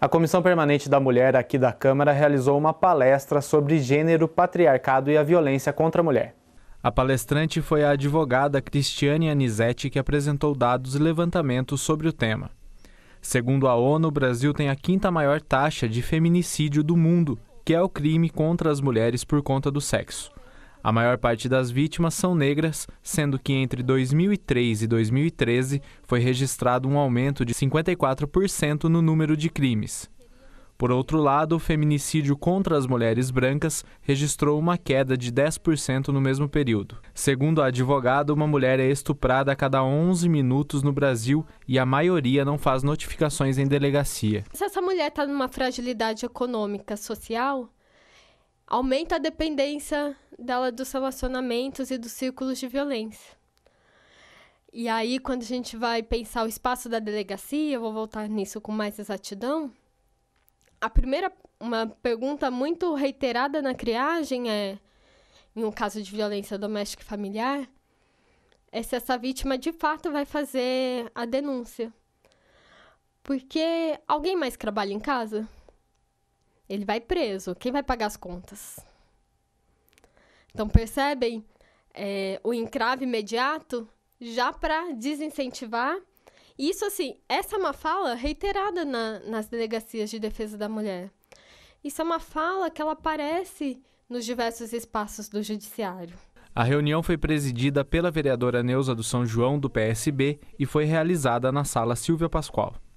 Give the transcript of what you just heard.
A Comissão Permanente da Mulher aqui da Câmara realizou uma palestra sobre gênero, patriarcado e a violência contra a mulher. A palestrante foi a advogada Cristiane Anizetti que apresentou dados e levantamentos sobre o tema. Segundo a ONU, o Brasil tem a quinta maior taxa de feminicídio do mundo, que é o crime contra as mulheres por conta do sexo. A maior parte das vítimas são negras, sendo que entre 2003 e 2013 foi registrado um aumento de 54% no número de crimes. Por outro lado, o feminicídio contra as mulheres brancas registrou uma queda de 10% no mesmo período. Segundo a advogada, uma mulher é estuprada a cada 11 minutos no Brasil e a maioria não faz notificações em delegacia. Se essa mulher está numa fragilidade econômica, social, aumenta a dependência dela dos relacionamentos e dos círculos de violência. E aí, quando a gente vai pensar o espaço da delegacia, eu vou voltar nisso com mais exatidão, a primeira, uma pergunta muito reiterada na criagem é, em um caso de violência doméstica e familiar, é se essa vítima de fato vai fazer a denúncia. Porque alguém mais trabalha em casa? Ele vai preso. Quem vai pagar as contas? Então, percebem é, o encrave imediato já para desincentivar isso, assim, essa é uma fala reiterada na, nas delegacias de defesa da mulher. Isso é uma fala que ela aparece nos diversos espaços do judiciário. A reunião foi presidida pela vereadora Neuza do São João, do PSB, e foi realizada na sala Silvia Pascoal.